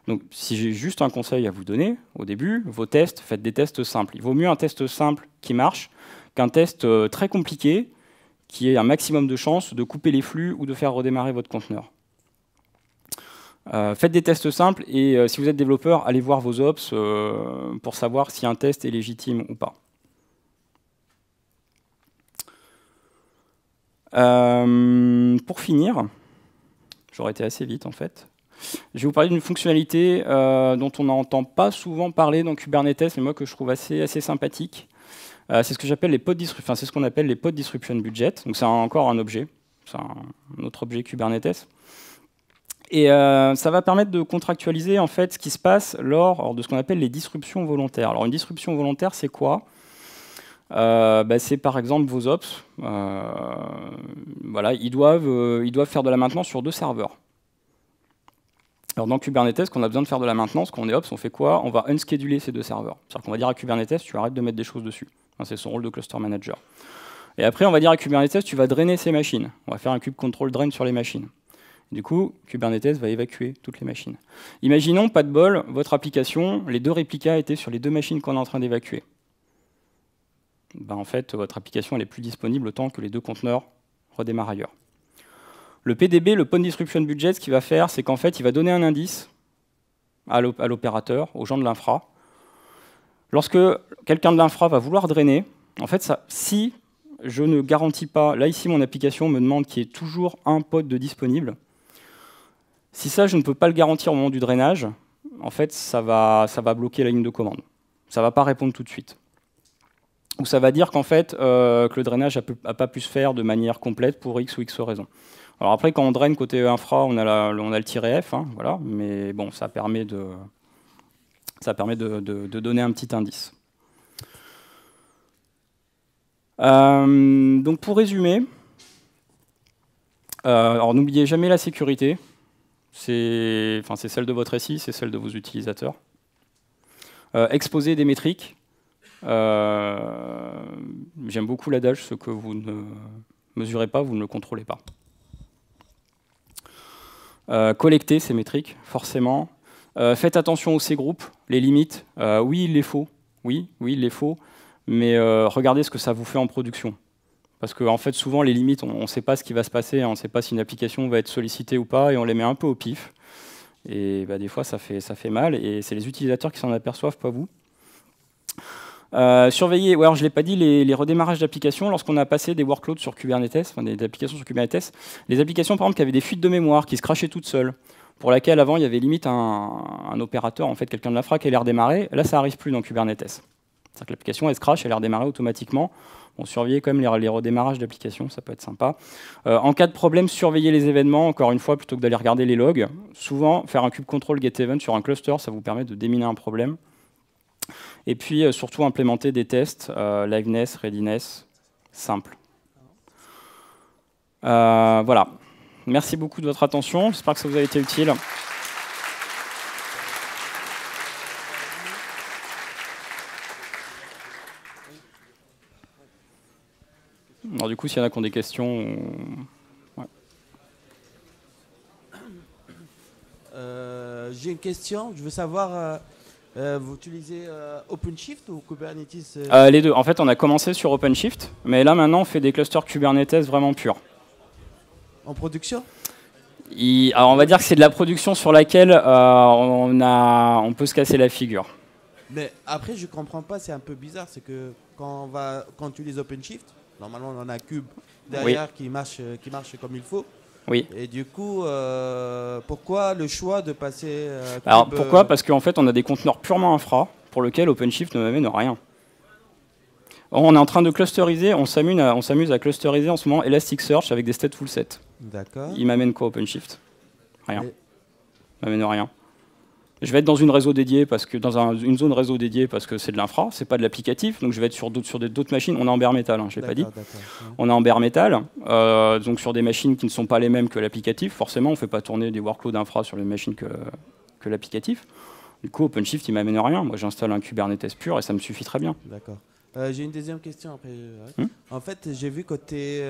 Donc si j'ai juste un conseil à vous donner au début, vos tests, faites des tests simples. Il vaut mieux un test simple qui marche qu'un test euh, très compliqué qui ait un maximum de chances de couper les flux ou de faire redémarrer votre conteneur. Euh, faites des tests simples et euh, si vous êtes développeur, allez voir vos ops euh, pour savoir si un test est légitime ou pas. pour finir, j'aurais été assez vite en fait, je vais vous parler d'une fonctionnalité dont on n'entend pas souvent parler dans Kubernetes, mais moi que je trouve assez, assez sympathique. c'est ce que j'appelle les enfin, c'est ce qu'on appelle les pod disruption budget. Donc c'est encore un objet, c'est un autre objet Kubernetes. Et euh, ça va permettre de contractualiser en fait ce qui se passe lors de ce qu'on appelle les disruptions volontaires. Alors une disruption volontaire, c'est quoi euh, bah, C'est par exemple vos ops. Euh, voilà, ils doivent, ils doivent faire de la maintenance sur deux serveurs. Alors dans Kubernetes, qu'on on a besoin de faire de la maintenance, quand on est ops, on fait quoi On va unscheduler ces deux serveurs. C'est-à-dire qu'on va dire à Kubernetes, tu arrêtes de mettre des choses dessus. Hein, c'est son rôle de cluster manager. Et après, on va dire à Kubernetes, tu vas drainer ces machines. On va faire un kube control drain sur les machines. Du coup, Kubernetes va évacuer toutes les machines. Imaginons, pas de bol, votre application, les deux réplicas étaient sur les deux machines qu'on est en train d'évacuer. Ben, en fait, votre application n'est plus disponible autant que les deux conteneurs redémarrent ailleurs. Le PDB, le Pond Disruption Budget, ce qu'il va faire, c'est qu'en fait, il va donner un indice à l'opérateur, aux gens de l'infra. Lorsque quelqu'un de l'infra va vouloir drainer, en fait, ça, si je ne garantis pas, là ici mon application me demande qu'il y ait toujours un pod de disponible, si ça, je ne peux pas le garantir au moment du drainage, en fait, ça va, ça va bloquer la ligne de commande. Ça ne va pas répondre tout de suite. Ou ça va dire qu'en fait, euh, que le drainage n'a pas pu se faire de manière complète pour X ou X raison. Alors après, quand on draine côté infra, on a, on le tiré F, hein, voilà, mais bon, ça permet de, ça permet de, donner un petit indice. Euh, donc pour résumer, euh, alors n'oubliez jamais la sécurité, c'est celle de votre SI, c'est celle de vos utilisateurs. Euh, exposer des métriques. Euh, j'aime beaucoup l'adage, ce que vous ne mesurez pas, vous ne le contrôlez pas. Euh, collecter ces métriques, forcément. faites attention aux ces groupes, les limites. oui, il les faut. Oui, oui, il les faut. Mais regardez ce que ça vous fait en production. Parce qu'en en fait, souvent, les limites, on ne sait pas ce qui va se passer, hein. on ne sait pas si une application va être sollicitée ou pas, et on les met un peu au pif. Et bah, des fois, ça fait, ça fait mal, et c'est les utilisateurs qui s'en aperçoivent, pas vous. Euh, surveiller, alors je ne l'ai pas dit, les, redémarrages d'applications, lorsqu'on a passé des workloads sur Kubernetes, enfin des, applications sur Kubernetes, les applications par exemple qui avaient des fuites de mémoire, qui se crachaient toutes seules, pour laquelle avant il y avait limite un, opérateur, en fait quelqu'un de la frappe qui allait redémarrer, là ça n'arrive plus dans Kubernetes. C'est-à-dire que l'application, elle se crash, elle est redémarrée automatiquement. On surveiller quand même les, redémarrages d'applications, ça peut être sympa. Euh, en cas de problème, surveiller les événements, encore une fois, plutôt que d'aller regarder les logs. Souvent, faire un kube control get event sur un cluster, ça vous permet de déminer un problème. Et puis, euh, surtout, implémenter des tests, euh, liveness, readiness, simple. voilà. Merci beaucoup de votre attention. J'espère que ça vous a été utile. Alors du coup, s'il y en a qui ont des questions... Euh, j'ai une question. Je veux savoir, euh, euh, vous utilisez OpenShift ou Kubernetes Les deux. En fait, on a commencé sur OpenShift, mais là maintenant, on fait des clusters Kubernetes vraiment purs. En production on va dire que c'est de la production sur laquelle on, a... on peut se casser la figure. Mais après, je comprends pas, c'est un peu bizarre, c'est que quand, on va, quand tu utilises OpenShift, Normalement, on en a Cube derrière qui, marche, euh, qui marche comme il faut. Oui. Et du coup, euh, pourquoi le choix de passer euh, Alors pourquoi Parce qu'en fait, on a des conteneurs purement infra pour lesquels OpenShift ne m'amène rien. On est en train de clusteriser, on s'amuse à, à, clusteriser en ce moment Elasticsearch avec des stats full set. D'accord. Il m'amène quoi OpenShift Rien. Il m'amène rien je vais être dans une réseau dédiée parce que dans une zone réseau dédiée parce que c'est de l'infra, c'est pas de l'applicatif, donc je vais être sur d'autres machines. On est en bare metal, hein, je l'ai pas dit. On est en bare metal, euh, donc sur des machines qui ne sont pas les mêmes que l'applicatif. Forcément, on fait pas tourner des workloads d'infra sur les machines que, l'applicatif. Du coup, OpenShift, il m'amène rien. Moi, j'installe un Kubernetes pur et ça me suffit très bien. D'accord. Euh, j'ai une deuxième question après. Euh, hmm en fait, j'ai vu côté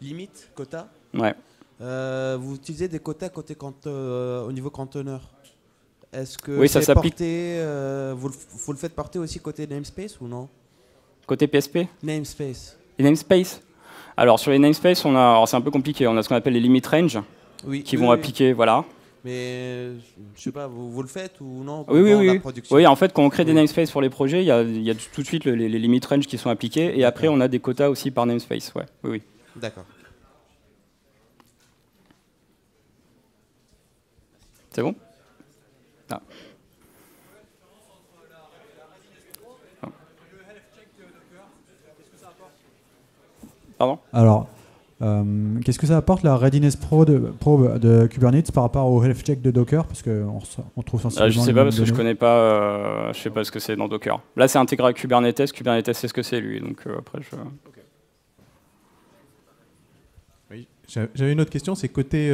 limite, quota. Ouais. Euh, vous utilisez des quotas côté euh, au niveau conteneur. Est-ce que oui, ça euh, vous, le faites porter aussi côté namespace ou non Côté PSP Namespace. namespace Alors sur les namespace, c'est un peu compliqué. On a ce qu'on appelle les limit range, qui vont appliquer, voilà. Mais je sais pas, vous, le faites ou non Oui, oui, oui. oui. En fait, quand on crée des namespace pour les projets, il y a, tout de suite les, limit range qui sont appliqués, et après on a des quotas aussi par namespace. Ouais. Oui, oui. D'accord. C'est bon ah. Ah. Pardon Alors, euh, qu'est-ce que ça apporte la readiness pro de, probe de Kubernetes par rapport au health check de Docker Parce qu'on on trouve ah, je ne sais pas parce que je connais pas, euh, je sais pas ce que c'est dans Docker. Là, c'est intégré à Kubernetes. Kubernetes, c'est ce que c'est lui. Donc euh, après, je. Oui. J'avais une autre question. C'est côté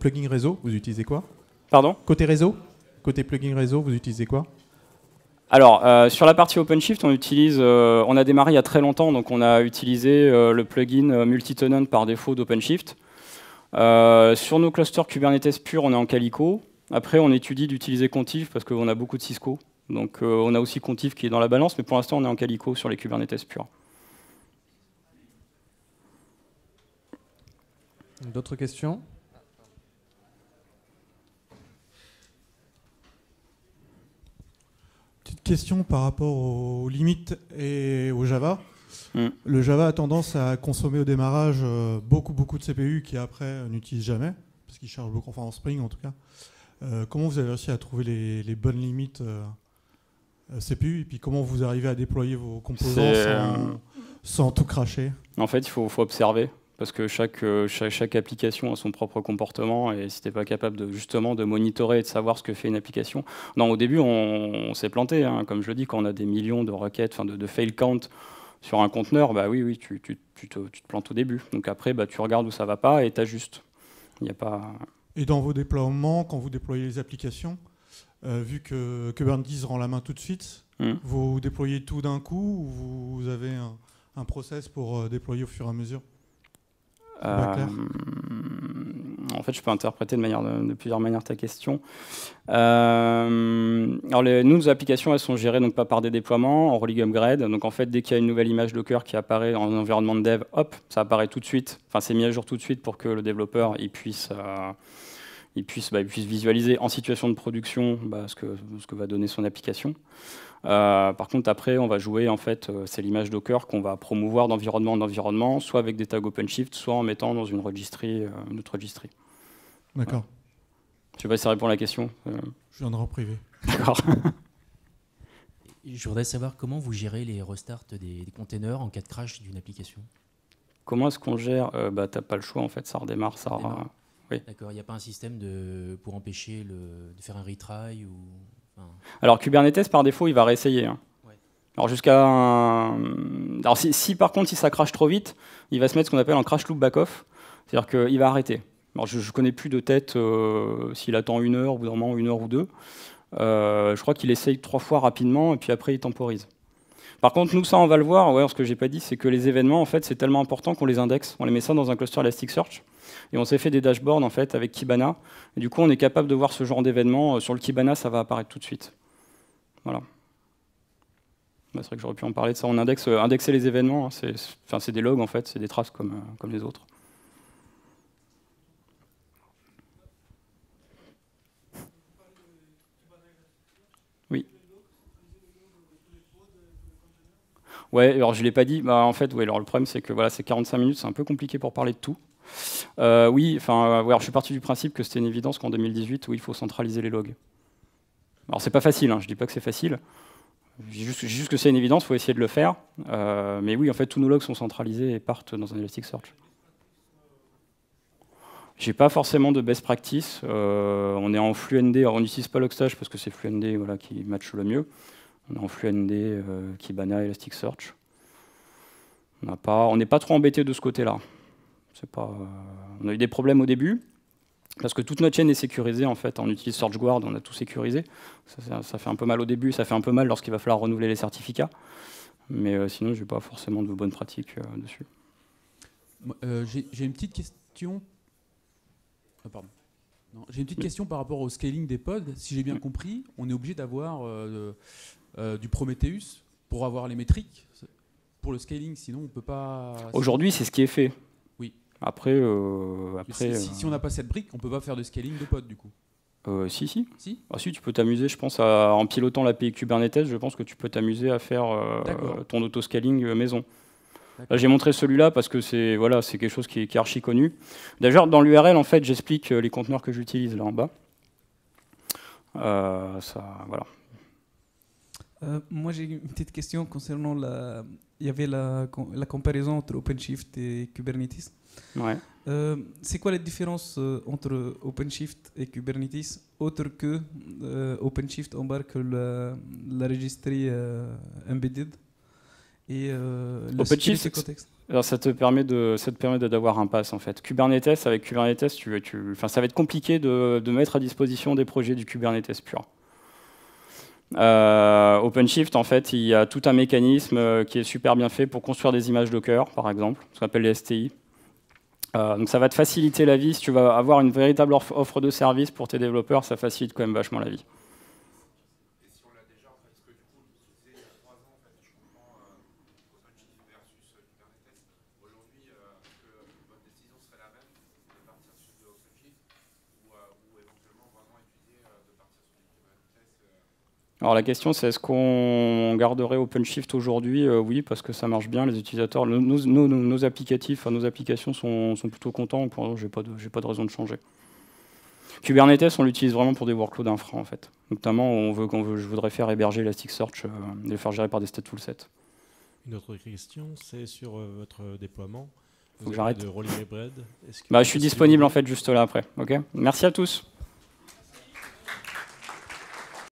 plugin réseau, vous utilisez quoi Pardon Côté réseau Côté plugin réseau, vous utilisez quoi alors, euh, sur la partie OpenShift, euh, on, a démarré il y a très longtemps, donc on a utilisé euh, le plugin multitenant par défaut d'OpenShift. sur nos clusters Kubernetes purs, on est en Calico. Après, on étudie d'utiliser Contif parce qu'on a beaucoup de Cisco. Donc, on a aussi Contif qui est dans la balance, mais pour l'instant, on est en Calico sur les Kubernetes purs. D'autres questions question par rapport aux limites et au Java. Mm. Le Java a tendance à consommer au démarrage euh, beaucoup, beaucoup de CPU qui après n'utilise jamais, parce qu'il charge beaucoup, enfin en Spring en tout cas. Euh, comment vous avez réussi à trouver les, bonnes limites euh, CPU et puis comment vous arrivez à déployer vos composants sans, tout cracher En fait, il faut observer parce que chaque, euh, chaque, application a son propre comportement, et si tu n'es pas capable de, justement de monitorer et de savoir ce que fait une application. Non, au début, on, s'est planté, hein. comme je le dis, quand on a des millions de requêtes, de, fail count sur un conteneur, bah oui, oui tu, tu, tu, te, plantes au début. Donc après, bah, tu regardes où ça va pas et tu ajustes. Y a pas... Et dans vos déploiements, quand vous déployez les applications, euh, vu que Kubernetes rend la main tout de suite, hmm. vous déployez tout d'un coup ou vous avez un, process pour euh, déployer au fur et à mesure euh, en fait, je peux interpréter de, manière, de, plusieurs manières ta question. Euh, alors, les, nous, nos applications, elles sont gérées donc pas par des déploiements en Rolling Upgrade. Donc, en fait, dès qu'il y a une nouvelle image Docker qui apparaît en environnement de dev, hop, ça apparaît tout de suite. Enfin, c'est mis à jour tout de suite pour que le développeur il puisse. Euh, il puisse, bah, puisse visualiser en situation de production bah, ce, que, ce que va donner son application. Euh, par contre, après, on va jouer, en fait, euh, c'est l'image Docker qu'on va promouvoir d'environnement en environnement, soit avec des tags OpenShift, soit en mettant dans une registrie, euh, autre registrie. D'accord. Tu Je sais pas si ça répond à la question. Je viendrai en privé. D'accord. Je voudrais savoir comment vous gérez les restarts des, containers en cas de crash d'une application. Comment est-ce qu'on gère bah, Tu n'as pas le choix, en fait, ça redémarre, ça... D'accord, il n'y a pas un système pour empêcher de faire un retry ou... Alors Kubernetes, par défaut, il va réessayer. Hein. Alors jusqu'à... Alors si, par contre, si ça crache trop vite, il va se mettre ce qu'on appelle un crash loop back-off. C'est-à-dire qu'il va arrêter. je ne connais plus de tête euh, s'il attend une heure, ou normalement une heure ou deux. Euh, je crois qu'il essaye trois fois rapidement, et puis après, il temporise. Par contre, nous, ça, on va le voir. Ouais, ce que j'ai pas dit, c'est que les événements, en fait, c'est tellement important qu'on les indexe. On les met ça dans un cluster Elasticsearch. Et on s'est fait des dashboards en fait avec Kibana. du coup, on est capable de voir ce genre d'événement. Euh, sur le Kibana, ça va apparaître tout de suite. Voilà. Bah, c'est vrai que j'aurais pu en parler de ça. On indexe, euh, indexer les événements, hein. c'est des logs en fait, c'est des traces comme, euh, comme les autres. Oui. Ouais, alors je ne l'ai pas dit. Bah, en fait, ouais, alors le problème, c'est que voilà, c'est 45 minutes, c'est un peu compliqué pour parler de tout. Euh, oui, enfin, euh, je suis parti du principe que c'était une évidence qu'en 2018, il faut centraliser les logs. Alors c'est pas facile, hein, je dis pas que c'est facile. Juste, juste que c'est une évidence, il faut essayer de le faire. Euh, mais oui, en fait, tous nos logs sont centralisés et partent dans un Elasticsearch. J'ai pas forcément de best practice. on est en Fluentd, alors on n'utilise pas Logstash parce que c'est Fluentd qui match le mieux. On est en Fluentd qui Kibana, Elasticsearch. On n'est pas trop embêté de ce côté-là. Pas, euh, on a eu des problèmes au début, parce que toute notre chaîne est sécurisée en fait. On utilise SearchGuard, on a tout sécurisé. Ça, fait un peu mal au début, ça fait un peu mal lorsqu'il va falloir renouveler les certificats. Mais euh, sinon, je n'ai pas forcément de bonnes pratiques euh, dessus. J'ai une petite question. Ah, pardon. J'ai une petite question par rapport au scaling des pods. Si j'ai bien compris, on est obligé d'avoir du Prometheus pour avoir les métriques pour le scaling, sinon on ne peut pas... Aujourd'hui, c'est ce qui est fait. Après, euh, euh, si, on n'a pas cette brique, on peut pas faire de scaling de pod du coup. Euh, si, si. Si, ah, si tu peux t'amuser, je pense, à, en pilotant l'API Kubernetes, je pense que tu peux t'amuser à faire euh, ton auto-scaling euh, maison. Là, j'ai montré celui-là parce que c'est voilà, quelque chose qui est, archi connu. D'ailleurs, dans l'URL, en fait, j'explique les conteneurs que j'utilise là en bas. ça, voilà. Euh, moi, j'ai une petite question concernant la. Il y avait la, comparaison entre OpenShift et Kubernetes. Ouais. Euh, c'est quoi la différence euh, entre OpenShift et Kubernetes, autre que OpenShift embarque la, la registrie embedded et le OpenShift contexte alors ça te permet de ça te permet d'avoir un pass en fait. Kubernetes avec Kubernetes, tu, tu, ça va être compliqué de, de mettre à disposition des projets du Kubernetes pur. Euh, OpenShift, en fait, il y a tout un mécanisme euh, qui est super bien fait pour construire des images Docker, par exemple, ce qu'on appelle les STI. Euh, donc ça va te faciliter la vie. Si tu vas avoir une véritable offre de service pour tes développeurs, ça facilite quand même vachement la vie. Alors la question c'est est-ce qu'on garderait OpenShift aujourd'hui euh, Oui, parce que ça marche bien, les utilisateurs, nos, applicatifs, nos applications sont, plutôt contents, j'ai pas, j'ai pas de raison de changer. Kubernetes, on l'utilise vraiment pour des workloads infra en fait. Notamment, on veut, je voudrais faire héberger Elasticsearch euh, et le faire gérer par des statfulsets. Une autre question, c'est sur euh, votre déploiement. de bah, je suis disponible en fait juste là après. Ok. Merci à tous.